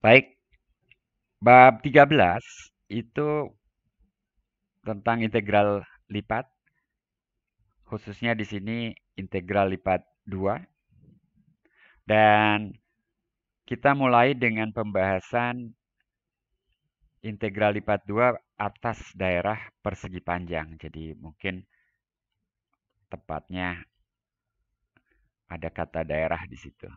Baik, bab 13 itu tentang integral lipat. Khususnya di sini integral lipat 2. Dan kita mulai dengan pembahasan integral lipat 2 atas daerah persegi panjang. Jadi mungkin tepatnya ada kata daerah di situ.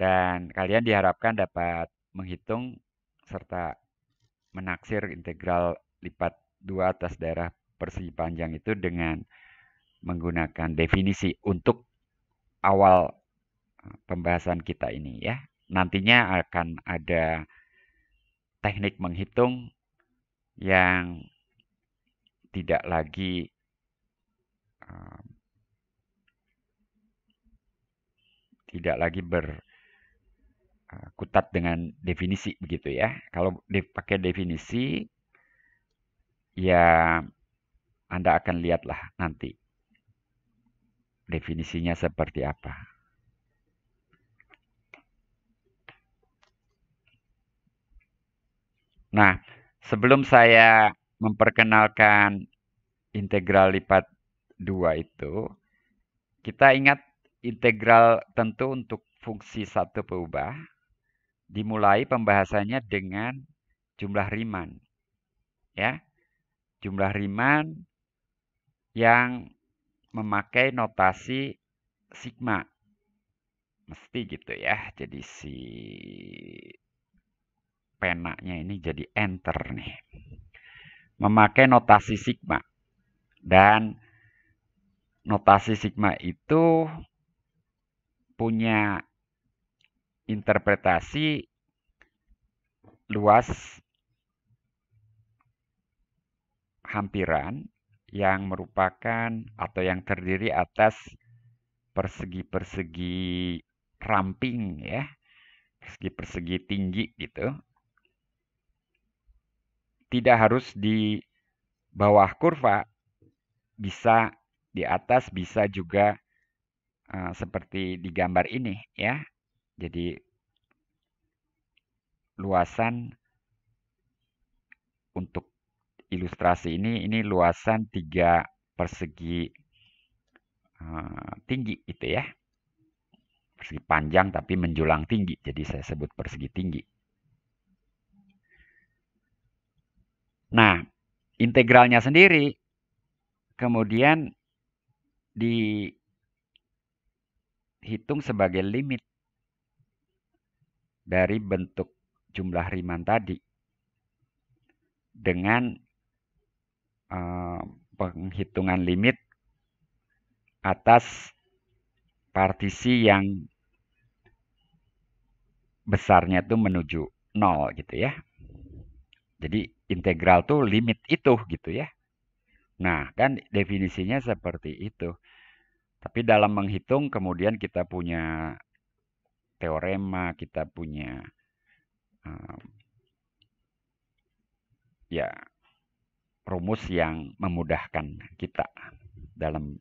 Dan kalian diharapkan dapat menghitung serta menaksir integral lipat dua atas daerah persegi panjang itu dengan menggunakan definisi untuk awal eh, pembahasan kita ini ya. Nantinya akan ada teknik menghitung yang tidak lagi eh, tidak lagi ber Eh, kutat dengan definisi begitu ya. Kalau dipakai definisi ya Anda akan lihatlah nanti definisinya seperti apa. Nah, sebelum saya memperkenalkan integral lipat dua itu, kita ingat integral tentu untuk fungsi satu perubah dimulai pembahasannya dengan jumlah riman. Ya. Jumlah riman yang memakai notasi sigma. Mesti gitu ya. Jadi si penanya ini jadi enter nih. Memakai notasi sigma. Dan notasi sigma itu punya interpretasi luas hampiran yang merupakan atau yang terdiri atas persegi-persegi ramping ya, persegi-persegi tinggi gitu. Tidak harus di bawah kurva, bisa di atas, bisa juga uh, seperti di gambar ini ya. Jadi luasan untuk ilustrasi ini ini luasan tiga persegi uh, tinggi itu ya. Persegi panjang tapi menjulang tinggi. Jadi saya sebut persegi tinggi. Nah, integralnya sendiri kemudian dihitung sebagai limit dari bentuk jumlah riman tadi dengan uh, penghitungan limit atas partisi yang besarnya itu menuju nol gitu ya. Jadi integral tuh limit itu gitu ya. Nah kan definisinya seperti itu. Tapi dalam menghitung kemudian kita punya teorema, kita punya ya rumus yang memudahkan kita dalam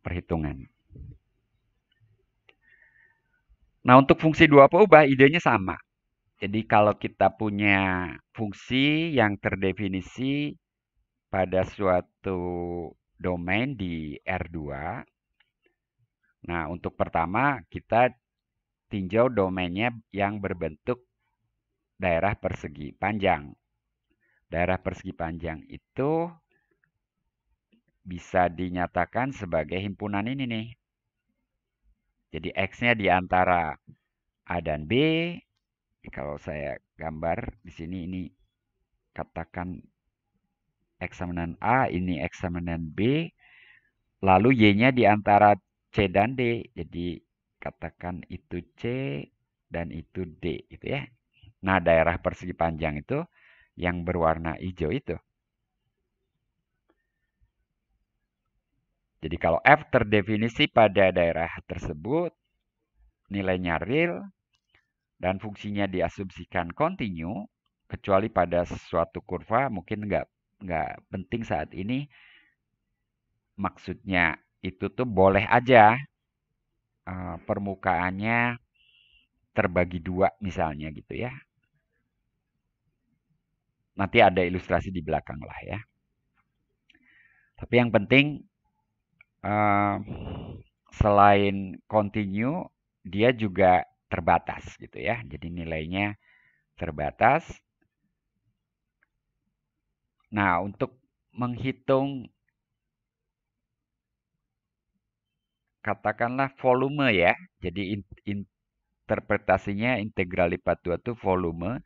perhitungan. Nah, untuk fungsi dua peubah idenya sama. Jadi kalau kita punya fungsi yang terdefinisi pada suatu domain di R2. Nah, untuk pertama kita tinjau domainnya yang berbentuk daerah persegi panjang. Daerah persegi panjang itu bisa dinyatakan sebagai himpunan ini nih. Jadi X-nya di antara A dan B. Kalau saya gambar di sini ini katakan X sama dengan A, ini X sama dengan B. Lalu Y-nya di antara C dan D. Jadi katakan itu C dan itu D gitu ya. Nah, daerah persegi panjang itu yang berwarna hijau itu. Jadi kalau F terdefinisi pada daerah tersebut, nilainya real dan fungsinya diasumsikan kontinu kecuali pada suatu kurva mungkin nggak nggak penting saat ini maksudnya itu tuh boleh aja Eh, permukaannya terbagi dua misalnya gitu ya. Nanti ada ilustrasi di belakang lah ya. Tapi yang penting eh, selain continue dia juga terbatas gitu ya. Jadi nilainya terbatas. Nah, untuk menghitung katakanlah volume ya. Jadi in, interpretasinya integral lipat dua itu volume.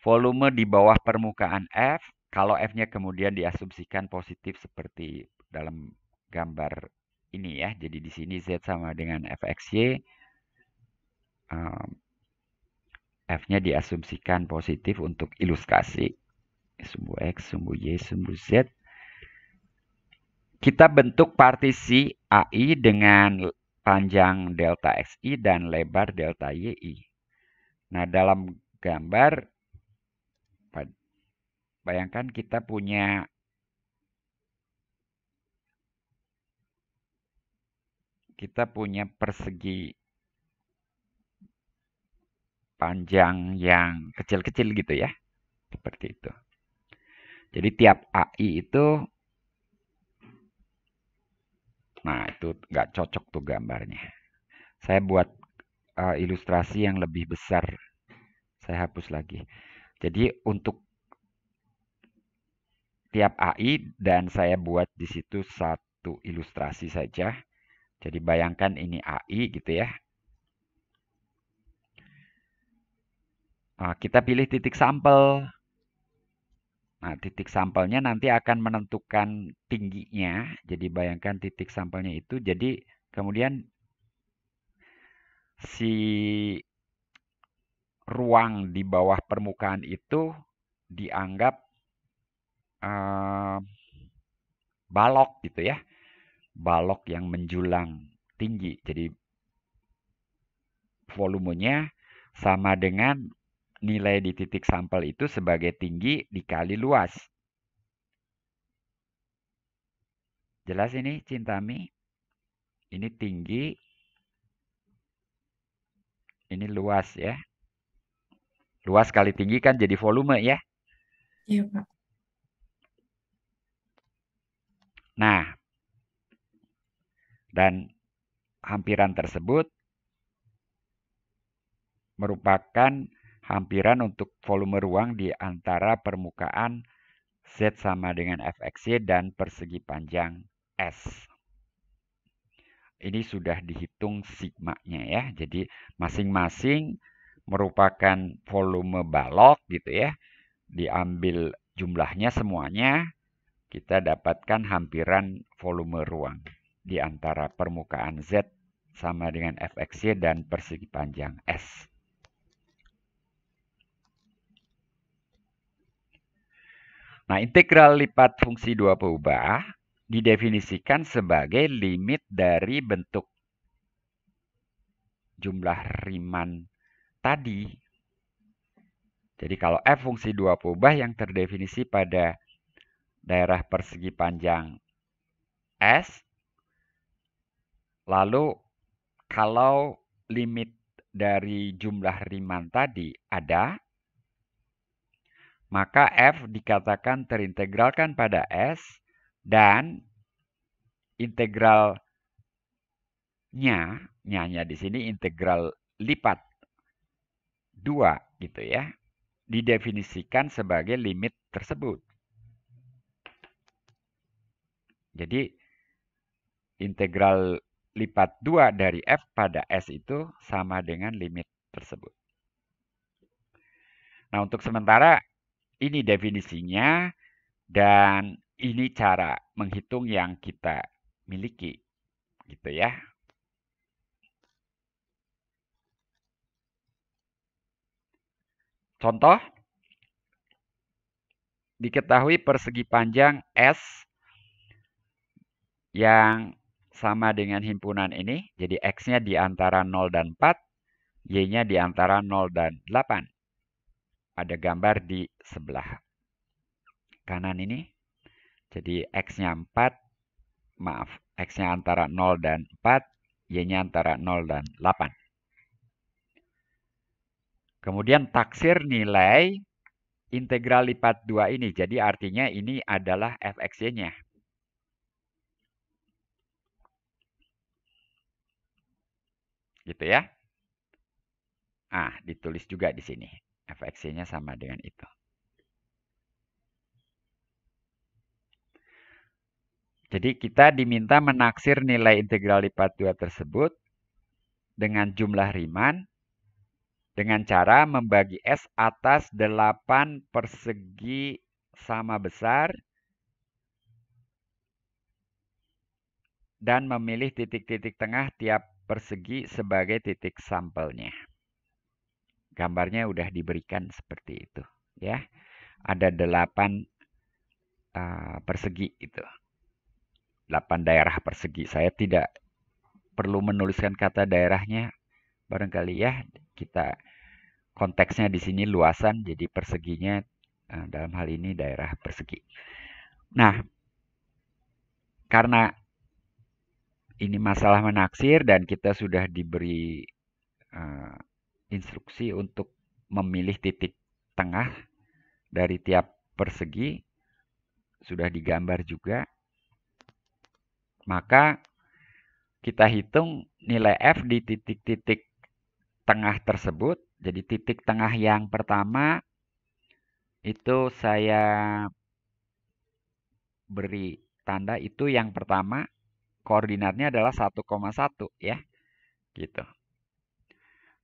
Volume di bawah permukaan F. Kalau F-nya kemudian diasumsikan positif seperti dalam gambar ini ya. Jadi di sini Z sama dengan FXY. Um, F-nya diasumsikan positif untuk ilustrasi. Sumbu X, sumbu Y, sumbu Z. Kita bentuk partisi AI dengan panjang delta XI dan lebar delta YI. Nah, dalam gambar bayangkan kita punya kita punya persegi panjang yang kecil-kecil gitu ya. Seperti itu. Jadi tiap AI itu Nah, itu nggak cocok tuh gambarnya. Saya buat uh, ilustrasi yang lebih besar. Saya hapus lagi. Jadi untuk tiap AI dan saya buat di situ satu ilustrasi saja. Jadi bayangkan ini AI gitu ya. Nah, kita pilih titik sampel. Nah, titik sampelnya nanti akan menentukan tingginya. Jadi bayangkan titik sampelnya itu. Jadi kemudian si ruang di bawah permukaan itu dianggap uh, balok gitu ya. Balok yang menjulang tinggi. Jadi volumenya sama dengan nilai di titik sampel itu sebagai tinggi dikali luas. Jelas ini cintami? Ini tinggi, ini luas ya. Luas kali tinggi kan jadi volume ya. Iya Pak. Nah, dan hampiran tersebut merupakan hampiran untuk volume ruang di antara permukaan Z sama dengan fxy dan persegi panjang S. Ini sudah dihitung sigma-nya ya. Jadi masing-masing merupakan volume balok gitu ya. Diambil jumlahnya semuanya, kita dapatkan hampiran volume ruang di antara permukaan Z sama dengan fxy dan persegi panjang S. Nah, integral lipat fungsi dua perubah didefinisikan sebagai limit dari bentuk jumlah Riman tadi. Jadi kalau f fungsi dua perubah yang terdefinisi pada daerah persegi panjang s, lalu kalau limit dari jumlah Riman tadi ada, maka F dikatakan terintegralkan pada S dan integralnya, nyanya di sini integral lipat 2 gitu ya, didefinisikan sebagai limit tersebut. Jadi integral lipat 2 dari F pada S itu sama dengan limit tersebut. Nah untuk sementara ini definisinya dan ini cara menghitung yang kita miliki. Gitu ya. Contoh, diketahui persegi panjang S yang sama dengan himpunan ini. Jadi X-nya di antara 0 dan 4, Y-nya di antara 0 dan 8 ada gambar di sebelah kanan ini. Jadi X-nya 4, maaf, X-nya antara 0 dan 4, Y-nya antara 0 dan 8. Kemudian taksir nilai integral lipat 2 ini. Jadi artinya ini adalah fxy-nya. Gitu ya. Ah, ditulis juga di sini fxy-nya sama dengan itu. Jadi kita diminta menaksir nilai integral lipat dua tersebut dengan jumlah Riemann dengan cara membagi S atas 8 persegi sama besar dan memilih titik-titik tengah tiap persegi sebagai titik sampelnya gambarnya udah diberikan seperti itu ya ada delapan uh, persegi itu delapan daerah persegi saya tidak perlu menuliskan kata daerahnya barangkali ya kita konteksnya di sini luasan jadi perseginya uh, dalam hal ini daerah persegi nah karena ini masalah menaksir dan kita sudah diberi uh, instruksi untuk memilih titik tengah dari tiap persegi sudah digambar juga. Maka kita hitung nilai F di titik-titik tengah tersebut. Jadi titik tengah yang pertama itu saya beri tanda itu yang pertama koordinatnya adalah 1,1 ya. Gitu.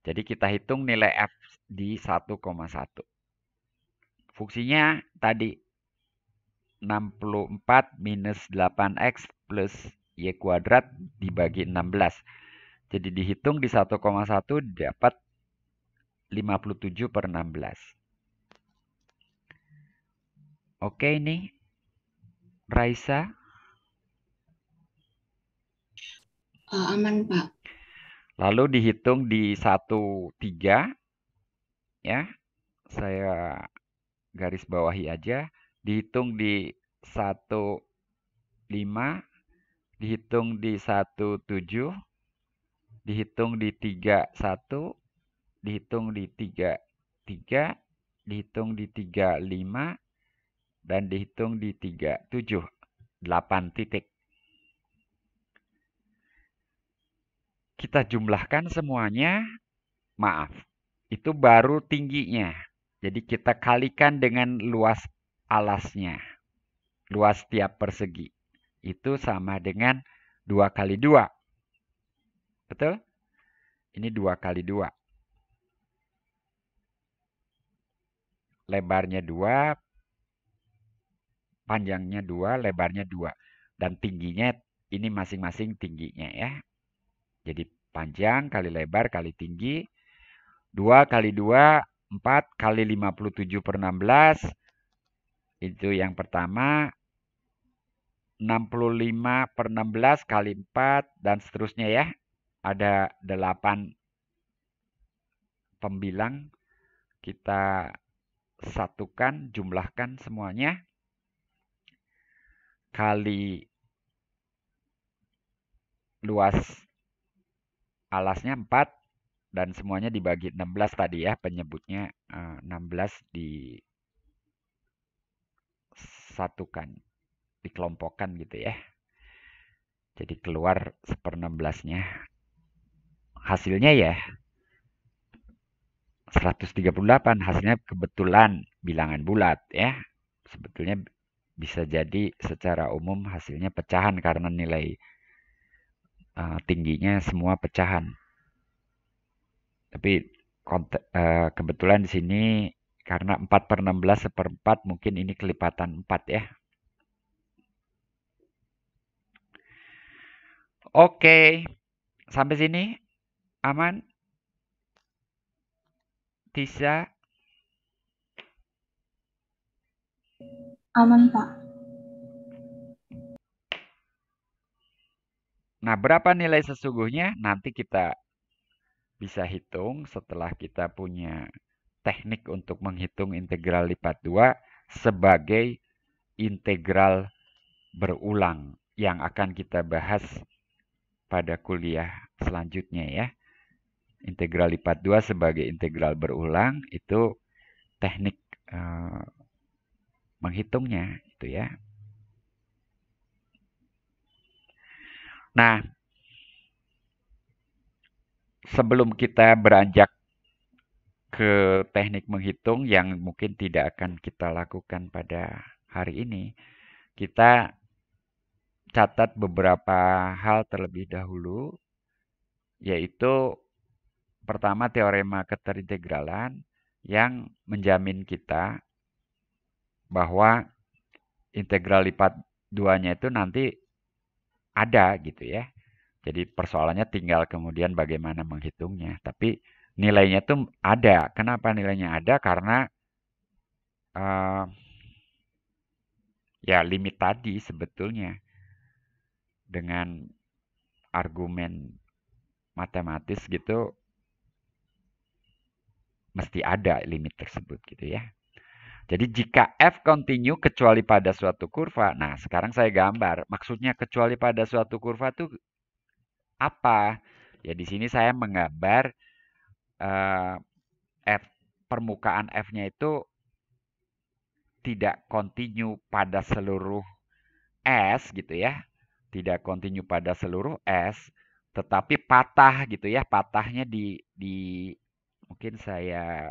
Jadi kita hitung nilai F di 1,1. Fungsinya tadi 64 minus 8X plus Y kuadrat dibagi 16. Jadi dihitung di 1,1 dapat 57 per 16. Oke ini Raisa. Eh, aman Pak. Lalu dihitung di satu tiga, ya. Saya garis bawahi aja, dihitung di satu lima, dihitung di satu tujuh, dihitung di tiga satu, dihitung di tiga tiga, dihitung di tiga lima, dan dihitung di tiga tujuh delapan titik kita jumlahkan semuanya, maaf, itu baru tingginya. Jadi kita kalikan dengan luas alasnya. Luas tiap persegi. Itu sama dengan dua kali dua, Betul? Ini dua kali dua. Lebarnya dua, Panjangnya dua, lebarnya dua, Dan tingginya ini masing-masing tingginya ya. Jadi panjang kali lebar kali tinggi. 2 kali 2, 4 kali 57 per 16. Itu yang pertama. 65 per 16 kali 4 dan seterusnya ya. Ada 8 pembilang. Kita satukan, jumlahkan semuanya. Kali luas alasnya 4 dan semuanya dibagi 16 tadi ya penyebutnya 16 eh, disatukan dikelompokkan gitu ya jadi keluar seper 16 nya hasilnya ya 138 hasilnya kebetulan bilangan bulat ya sebetulnya bisa jadi secara umum hasilnya pecahan karena nilai uh, tingginya semua pecahan. Tapi uh, kebetulan di sini karena 4 per 16 seperempat mungkin ini kelipatan 4 ya. Oke, sampai sini aman. bisa Aman Pak. Nah, berapa nilai sesungguhnya? Nanti kita bisa hitung setelah kita punya teknik untuk menghitung integral lipat 2 sebagai integral berulang yang akan kita bahas pada kuliah selanjutnya ya. Integral lipat 2 sebagai integral berulang itu teknik uh, menghitungnya itu ya. Nah, sebelum kita beranjak ke teknik menghitung yang mungkin tidak akan kita lakukan pada hari ini, kita catat beberapa hal terlebih dahulu, yaitu pertama teorema keterintegralan yang menjamin kita bahwa integral lipat duanya itu nanti ada gitu ya. Jadi persoalannya tinggal kemudian bagaimana menghitungnya. Tapi nilainya tuh ada. Kenapa nilainya ada? Karena uh, ya limit tadi sebetulnya dengan argumen matematis gitu mesti ada limit tersebut gitu ya. Jadi jika F continue kecuali pada suatu kurva. Nah sekarang saya gambar. Maksudnya kecuali pada suatu kurva itu apa? Ya di sini saya menggambar uh, F permukaan F-nya itu tidak continue pada seluruh S gitu ya. Tidak continue pada seluruh S, tetapi patah gitu ya. Patahnya di di mungkin saya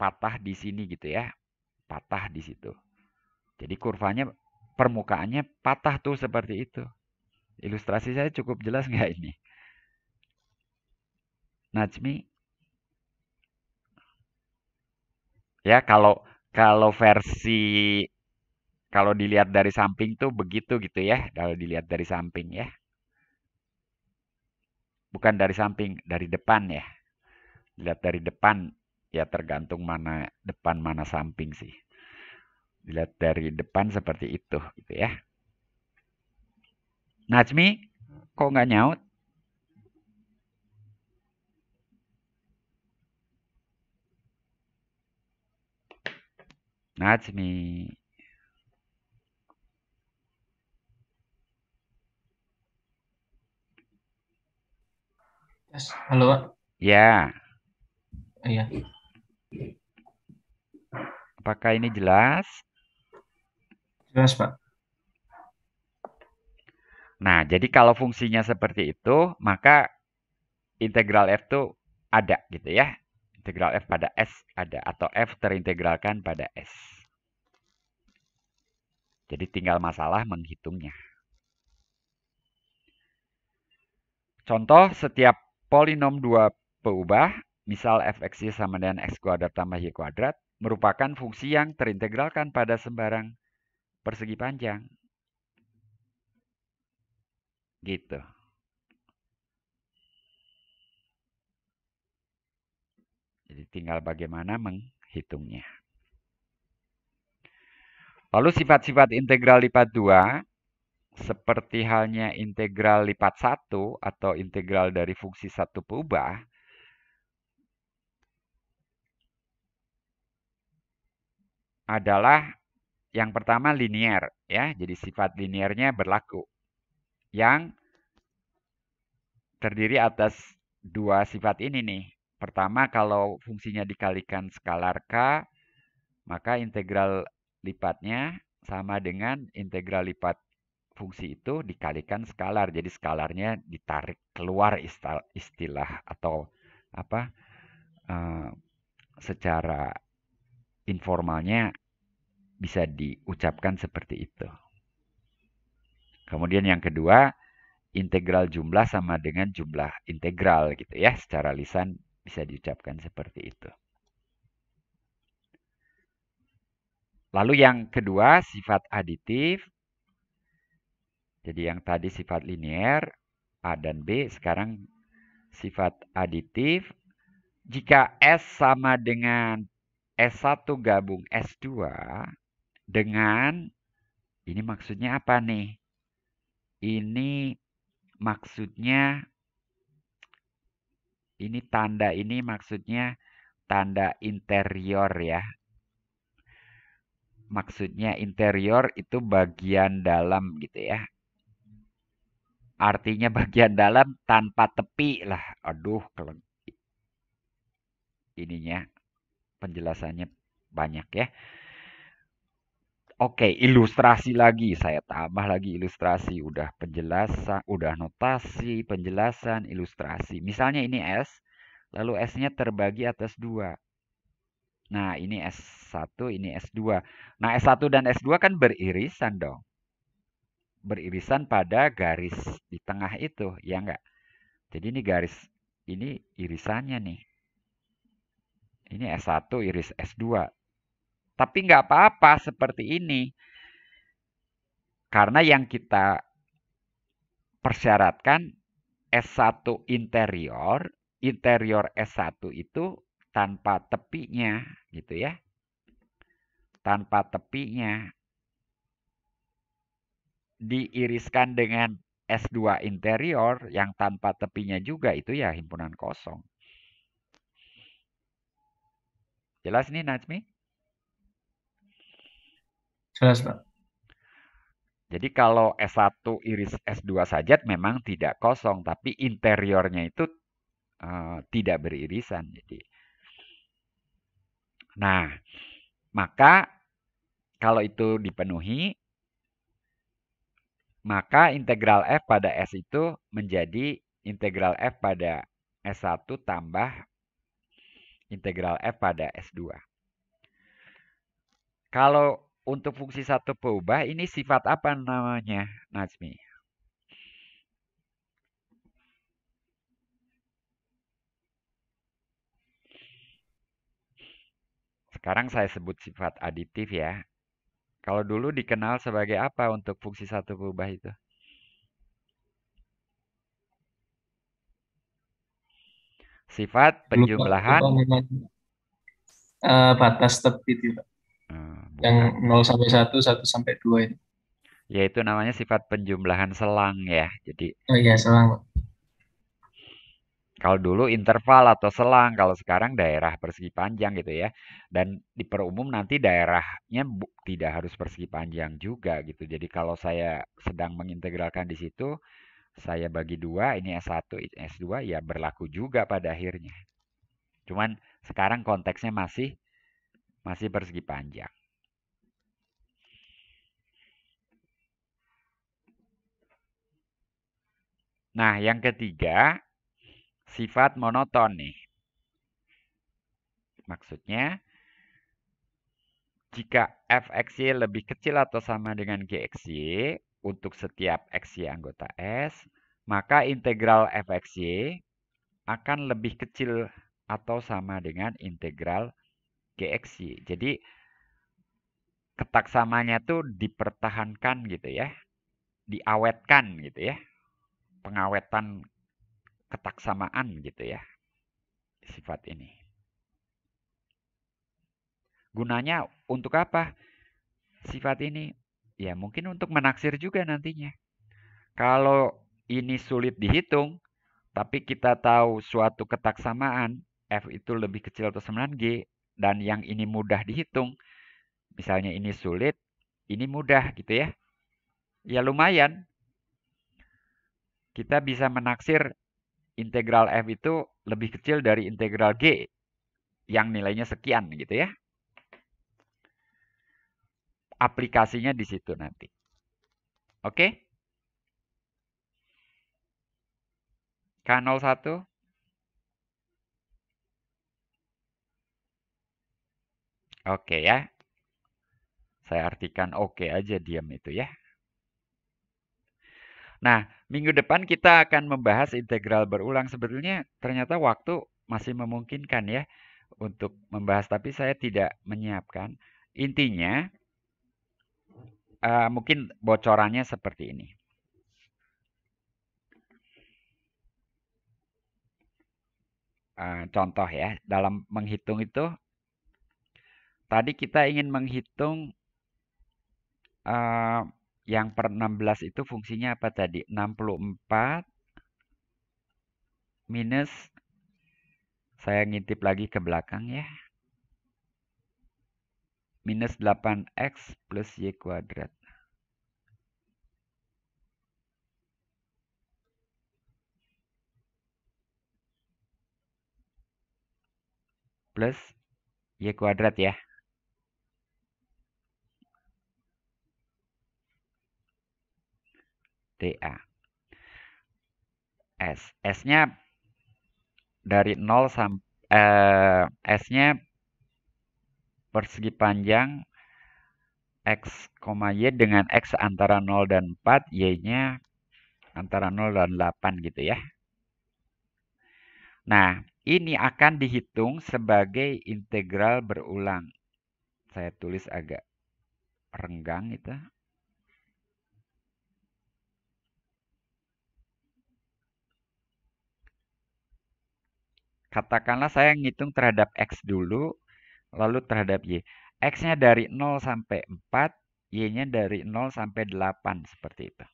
patah di sini gitu ya. Patah di situ. Jadi kurvanya permukaannya patah tuh seperti itu. Ilustrasi saya cukup jelas nggak ini? Najmi? Ya kalau kalau versi kalau dilihat dari samping tuh begitu gitu ya. Kalau dilihat dari samping ya. Bukan dari samping, dari depan ya. Lihat dari depan ya tergantung mana depan mana samping sih dilihat dari depan seperti itu gitu ya Najmi kok nggak nyaut Najmi Halo, Ya. Ya. Iya. Apakah ini jelas? Jelas, Pak. Nah, jadi kalau fungsinya seperti itu, maka integral f itu ada gitu ya. Integral f pada s ada atau f terintegralkan pada s. Jadi tinggal masalah menghitungnya. Contoh setiap polinom dua peubah misal fx sama dengan x kuadrat tambah y kuadrat, merupakan fungsi yang terintegralkan pada sembarang persegi panjang. Gitu. Jadi tinggal bagaimana menghitungnya. Lalu sifat-sifat integral lipat 2 seperti halnya integral lipat 1 atau integral dari fungsi satu perubah. adalah yang pertama linier ya, jadi sifat liniernya berlaku. Yang terdiri atas dua sifat ini nih. Pertama kalau fungsinya dikalikan skalar k, maka integral lipatnya sama dengan integral lipat fungsi itu dikalikan skalar. Jadi skalarnya ditarik keluar istilah atau apa eh, secara informalnya bisa diucapkan seperti itu. Kemudian yang kedua, integral jumlah sama dengan jumlah integral gitu ya. Secara lisan bisa diucapkan seperti itu. Lalu yang kedua, sifat aditif. Jadi yang tadi sifat linier, A dan B, sekarang sifat aditif. Jika S sama dengan S1 gabung S2 dengan ini maksudnya apa nih? Ini maksudnya ini tanda ini maksudnya tanda interior ya. Maksudnya interior itu bagian dalam gitu ya. Artinya bagian dalam tanpa tepi lah. Aduh, kalau ininya penjelasannya banyak ya. Oke, ilustrasi lagi. Saya tambah lagi ilustrasi. Udah penjelasan, udah notasi, penjelasan, ilustrasi. Misalnya ini S, lalu S-nya terbagi atas dua. Nah, ini S1, ini S2. Nah, S1 dan S2 kan beririsan dong. Beririsan pada garis di tengah itu, ya enggak? Jadi ini garis, ini irisannya nih. Ini S1 iris S2. Tapi nggak apa-apa seperti ini. Karena yang kita persyaratkan S1 interior, interior S1 itu tanpa tepinya gitu ya. Tanpa tepinya diiriskan dengan S2 interior yang tanpa tepinya juga itu ya himpunan kosong. Jelas nih Najmi? Jelas Pak. Jadi kalau S1 iris S2 saja memang tidak kosong, tapi interiornya itu uh, tidak beririsan. Jadi, nah maka kalau itu dipenuhi, maka integral f pada s itu menjadi integral f pada S1 tambah integral f pada S2. Kalau untuk fungsi satu peubah, ini sifat apa namanya, Najmi? Sekarang saya sebut sifat aditif ya. Kalau dulu dikenal sebagai apa untuk fungsi satu peubah itu? Sifat penjumlahan lupa, uh, eh, batas tepi itu. Hmm, yang 0 sampai 1, 1 sampai 2 itu. Yaitu namanya sifat penjumlahan selang ya. Jadi Oh iya, selang. Kalau dulu interval atau selang, kalau sekarang daerah persegi panjang gitu ya. Dan diperumum nanti daerahnya tidak harus persegi panjang juga gitu. Jadi kalau saya sedang mengintegralkan di situ, saya bagi dua, ini S1, S2, ya berlaku juga pada akhirnya. Cuman sekarang konteksnya masih masih persegi panjang. Nah, yang ketiga, sifat monoton nih. Maksudnya, jika fxy lebih kecil atau sama dengan gxy, untuk setiap xy anggota S, maka integral fxy akan lebih kecil atau sama dengan integral gxy. Jadi ketaksamanya tuh dipertahankan gitu ya, diawetkan gitu ya, pengawetan ketaksamaan gitu ya sifat ini. Gunanya untuk apa? Sifat ini Ya mungkin untuk menaksir juga nantinya. Kalau ini sulit dihitung, tapi kita tahu suatu ketaksamaan F itu lebih kecil atau sama G, dan yang ini mudah dihitung, misalnya ini sulit, ini mudah gitu ya. Ya lumayan. Kita bisa menaksir integral F itu lebih kecil dari integral G yang nilainya sekian gitu ya aplikasinya di situ nanti. Oke? Kanal K01 Oke ya. Saya artikan oke aja diam itu ya. Nah, minggu depan kita akan membahas integral berulang. Sebetulnya ternyata waktu masih memungkinkan ya untuk membahas, tapi saya tidak menyiapkan. Intinya, uh, mungkin bocorannya seperti ini. Uh, contoh ya, dalam menghitung itu, tadi kita ingin menghitung uh, yang per 16 itu fungsinya apa tadi? 64 minus, saya ngintip lagi ke belakang ya, minus 8x plus y kuadrat. Plus y kuadrat ya. TA. S. S-nya dari 0 sampai eh, S-nya persegi panjang X, Y dengan X antara 0 dan 4, Y-nya antara 0 dan 8 gitu ya. Nah, ini akan dihitung sebagai integral berulang. Saya tulis agak renggang itu. Katakanlah saya ngitung terhadap X dulu, lalu terhadap Y. X-nya dari 0 sampai 4, Y-nya dari 0 sampai 8 seperti itu.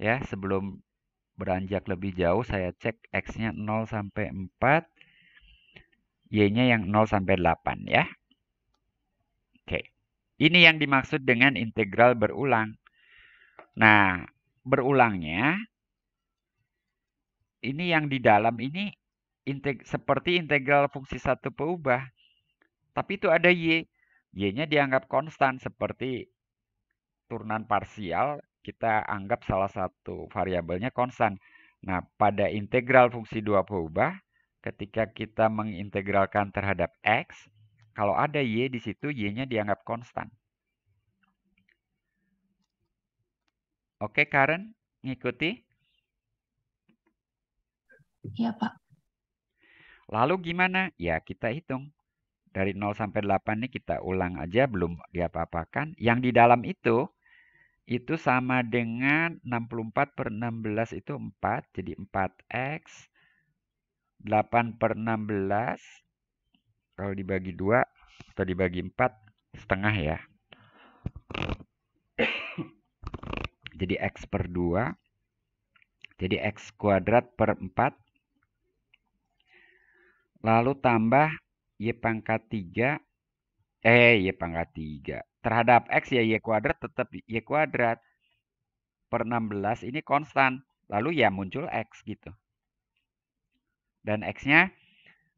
Ya, sebelum beranjak lebih jauh saya cek X-nya 0 sampai 4, Y-nya yang 0 sampai 8 ya. Oke. Ini yang dimaksud dengan integral berulang. Nah, berulangnya ini yang di dalam ini integ seperti integral fungsi satu peubah. Tapi itu ada y. Y-nya dianggap konstan seperti turunan parsial kita anggap salah satu variabelnya konstan. Nah, pada integral fungsi dua peubah ketika kita mengintegralkan terhadap x, kalau ada y di situ y-nya dianggap konstan. Oke, Karen, ngikuti? Iya, Pak. Lalu gimana? Ya kita hitung. Dari 0 sampai 8 ini kita ulang aja, belum diapa-apakan. Yang di dalam itu, itu sama dengan 64 per 16 itu 4. Jadi 4X. 8 per 16. Kalau dibagi 2 atau dibagi 4, setengah ya. Jadi X per 2. Jadi X kuadrat per 4 Lalu tambah Y pangkat 3. Eh, Y pangkat 3. Terhadap X ya Y kuadrat tetap Y kuadrat. Per 16 ini konstan. Lalu ya muncul X gitu. Dan X-nya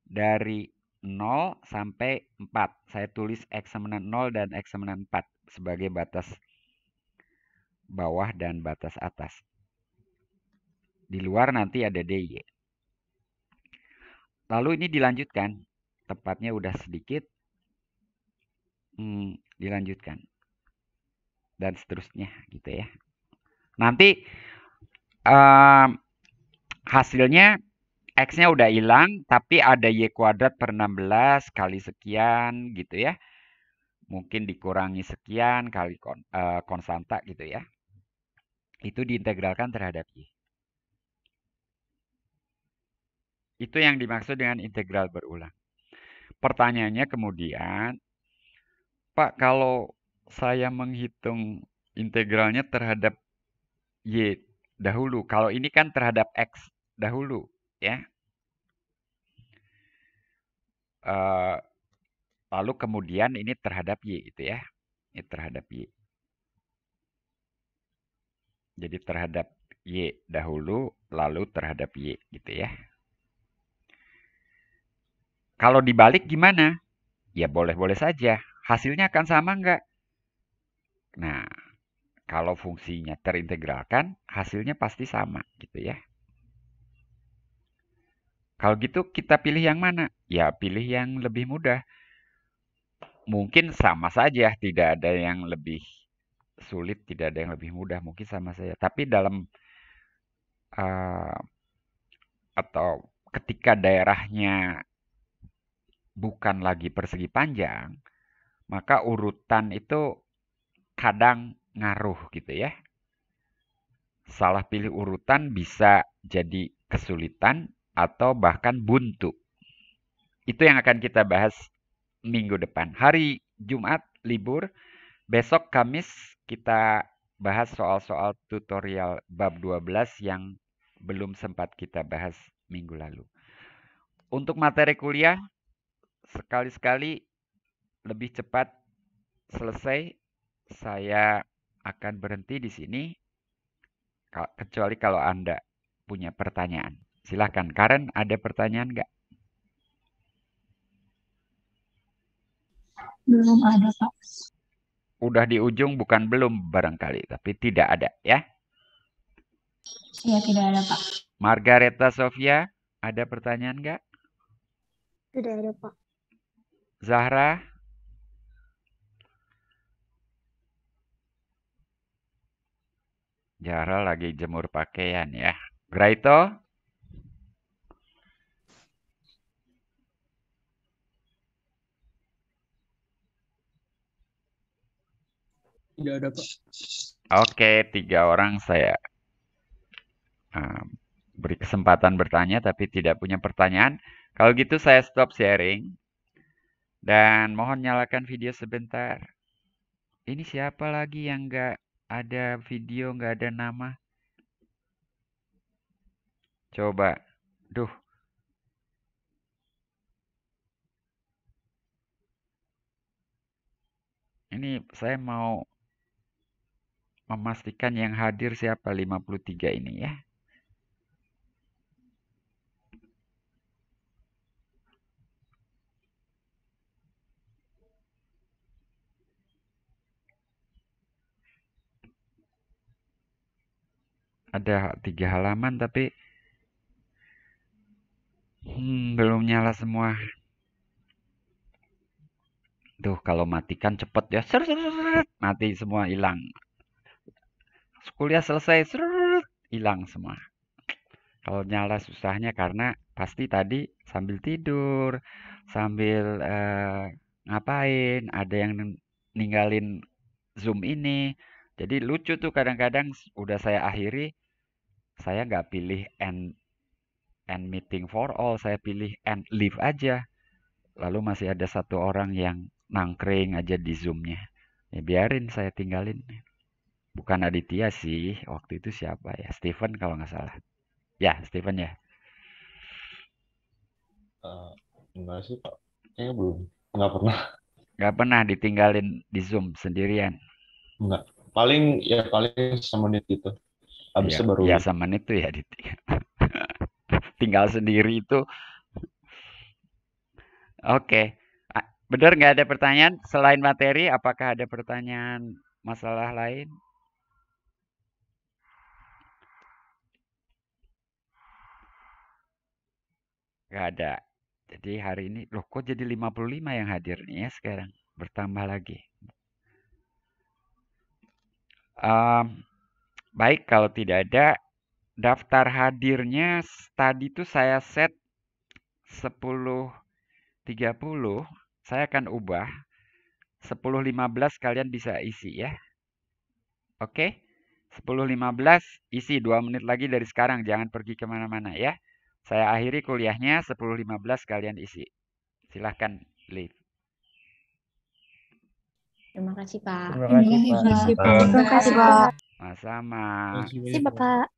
dari 0 sampai 4. Saya tulis X sama 0 dan X sama 4 sebagai batas bawah dan batas atas. Di luar nanti ada DY. Lalu ini dilanjutkan, tepatnya udah sedikit, hmm, dilanjutkan dan seterusnya gitu ya. Nanti um, hasilnya X-nya udah hilang, tapi ada Y kuadrat per 16 kali sekian gitu ya. Mungkin dikurangi sekian kali kon, uh, konstanta gitu ya. Itu diintegralkan terhadap Y. Itu yang dimaksud dengan integral berulang. Pertanyaannya kemudian, Pak, kalau saya menghitung integralnya terhadap Y dahulu, kalau ini kan terhadap X dahulu, ya. Uh, lalu kemudian ini terhadap Y itu ya. Ini terhadap Y. Jadi terhadap Y dahulu, lalu terhadap Y gitu ya. Kalau dibalik gimana? Ya boleh-boleh saja. Hasilnya akan sama enggak? Nah, kalau fungsinya terintegralkan, hasilnya pasti sama gitu ya. Kalau gitu kita pilih yang mana? Ya pilih yang lebih mudah. Mungkin sama saja, tidak ada yang lebih sulit, tidak ada yang lebih mudah. Mungkin sama saja. Tapi dalam uh, atau ketika daerahnya bukan lagi persegi panjang, maka urutan itu kadang ngaruh gitu ya. Salah pilih urutan bisa jadi kesulitan atau bahkan buntu. Itu yang akan kita bahas minggu depan. Hari Jumat libur, besok Kamis kita bahas soal-soal tutorial bab 12 yang belum sempat kita bahas minggu lalu. Untuk materi kuliah sekali-sekali lebih cepat selesai, saya akan berhenti di sini. Kecuali kalau Anda punya pertanyaan. Silahkan, Karen ada pertanyaan nggak? Belum ada, Pak. Udah di ujung bukan belum barangkali, tapi tidak ada ya? Iya, tidak ada, Pak. Margareta Sofia, ada pertanyaan nggak? Tidak ada, Pak. Zahra Zahra lagi jemur pakaian ya. Graito Tidak ada Pak. Oke, tiga orang saya ehm, beri kesempatan bertanya tapi tidak punya pertanyaan. Kalau gitu saya stop sharing. Dan mohon nyalakan video sebentar. Ini siapa lagi yang nggak ada video, nggak ada nama? Coba. Duh. Ini saya mau memastikan yang hadir siapa 53 ini ya. ada tiga halaman tapi hmm, belum nyala semua. Tuh kalau matikan cepet ya, ser, mati semua hilang. Kuliah selesai, ser, hilang semua. Kalau nyala susahnya karena pasti tadi sambil tidur, sambil eh, ngapain, ada yang ninggalin Zoom ini. Jadi lucu tuh kadang-kadang udah saya akhiri saya nggak pilih end end meeting for all, saya pilih end leave aja. Lalu masih ada satu orang yang nangkring aja di zoomnya. Ya biarin saya tinggalin. Bukan Aditya sih, waktu itu siapa ya? Steven kalau nggak salah. Ya, Steven ya. Uh, enggak sih Pak, kayaknya belum. Enggak pernah. Nggak pernah ditinggalin di zoom sendirian. Enggak, paling ya paling semenit gitu habis ya, itu baru ya zaman itu ya tinggal sendiri itu oke okay. benar nggak ada pertanyaan selain materi apakah ada pertanyaan masalah lain Gak ada. Jadi hari ini, loh kok jadi 55 yang hadir nih ya sekarang? Bertambah lagi. Um, Baik, kalau tidak ada daftar hadirnya tadi itu saya set 10.30 saya akan ubah 10.15 kalian bisa isi ya. Oke, 10.15 isi 2 menit lagi dari sekarang jangan pergi kemana-mana ya. Saya akhiri kuliahnya 10.15 kalian isi. Silahkan leave. Terima kasih Pak. Terima kasih Pak. Terima kasih Pak. Terima kasih, Pak. Sama-sama. Terima kasih Bapak.